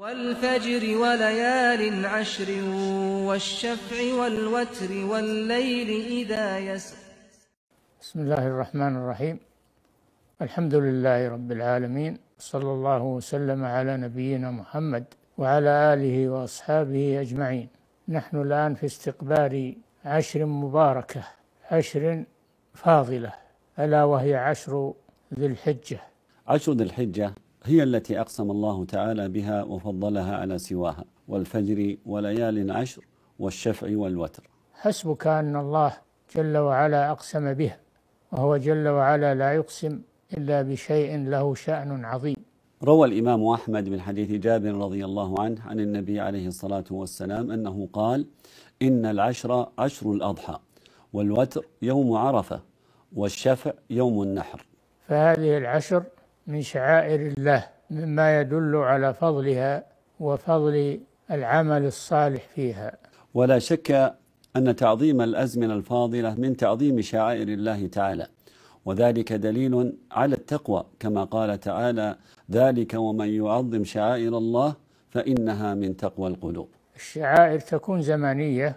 والفجر وليال عشر والشفع والوتر والليل إذا يسر بسم الله الرحمن الرحيم الحمد لله رب العالمين صلى الله وسلم على نبينا محمد وعلى آله وأصحابه أجمعين نحن الآن في استقبال عشر مباركة عشر فاضلة ألا وهي عشر ذي الحجة عشر ذي الحجة هي التي أقسم الله تعالى بها وفضلها على سواها والفجر وليال عشر والشفع والوتر حسبك أن الله جل وعلا أقسم بها وهو جل وعلا لا يقسم إلا بشيء له شأن عظيم روى الإمام أحمد من حديث جابر رضي الله عنه عن النبي عليه الصلاة والسلام أنه قال إن العشر عشر الأضحى والوتر يوم عرفة والشفع يوم النحر فهذه العشر من شعائر الله مما يدل على فضلها وفضل العمل الصالح فيها ولا شك أن تعظيم الأزمنة الفاضلة من تعظيم شعائر الله تعالى وذلك دليل على التقوى كما قال تعالى ذلك ومن يعظم شعائر الله فإنها من تقوى القلوب الشعائر تكون زمانية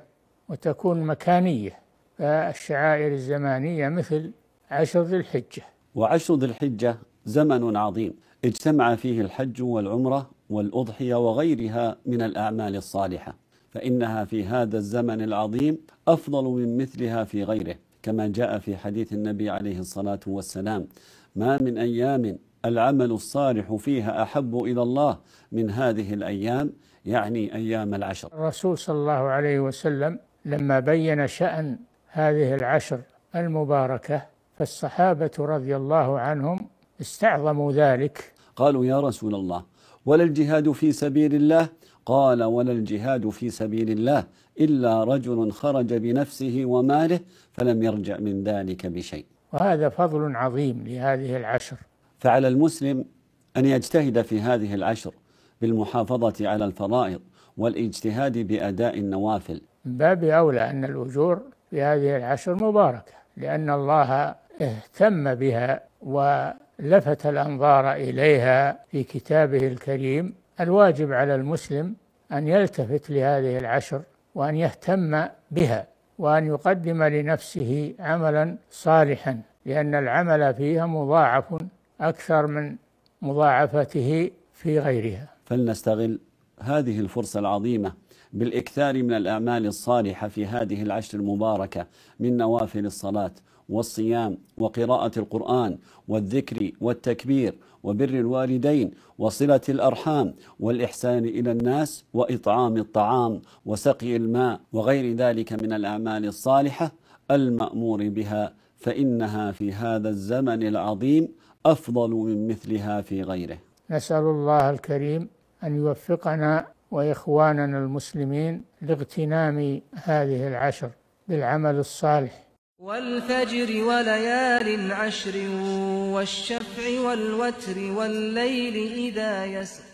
وتكون مكانية فالشعائر الزمانية مثل عشر ذي الحجة وعشر ذي الحجة زمن عظيم اجتمع فيه الحج والعمرة والأضحية وغيرها من الأعمال الصالحة فإنها في هذا الزمن العظيم أفضل من مثلها في غيره كما جاء في حديث النبي عليه الصلاة والسلام ما من أيام العمل الصالح فيها أحب إلى الله من هذه الأيام يعني أيام العشر الرسول صلى الله عليه وسلم لما بين شأن هذه العشر المباركة فالصحابة رضي الله عنهم استعظموا ذلك قالوا يا رسول الله ولا الجهاد في سبيل الله قال ولا الجهاد في سبيل الله إلا رجل خرج بنفسه وماله فلم يرجع من ذلك بشيء وهذا فضل عظيم لهذه العشر فعلى المسلم أن يجتهد في هذه العشر بالمحافظة على الفرائض والاجتهاد بأداء النوافل من باب أولى أن الأجور في هذه العشر مباركة لأن الله اهتم بها و لفت الأنظار إليها في كتابه الكريم الواجب على المسلم أن يلتفت لهذه العشر وأن يهتم بها وأن يقدم لنفسه عملا صالحا لأن العمل فيها مضاعف أكثر من مضاعفته في غيرها فلنستغل هذه الفرصة العظيمة بالإكثار من الأعمال الصالحة في هذه العشر المباركة من نوافل الصلاة والصيام وقراءة القرآن والذكر والتكبير وبر الوالدين وصلة الأرحام والإحسان إلى الناس وإطعام الطعام وسقي الماء وغير ذلك من الأعمال الصالحة المأمور بها فإنها في هذا الزمن العظيم أفضل من مثلها في غيره. نسأل الله الكريم أن يوفقنا وإخواننا المسلمين لاغتنام هذه العشر بالعمل الصالح والفجر وليال عشر والشفع والوتر والليل إذا يسر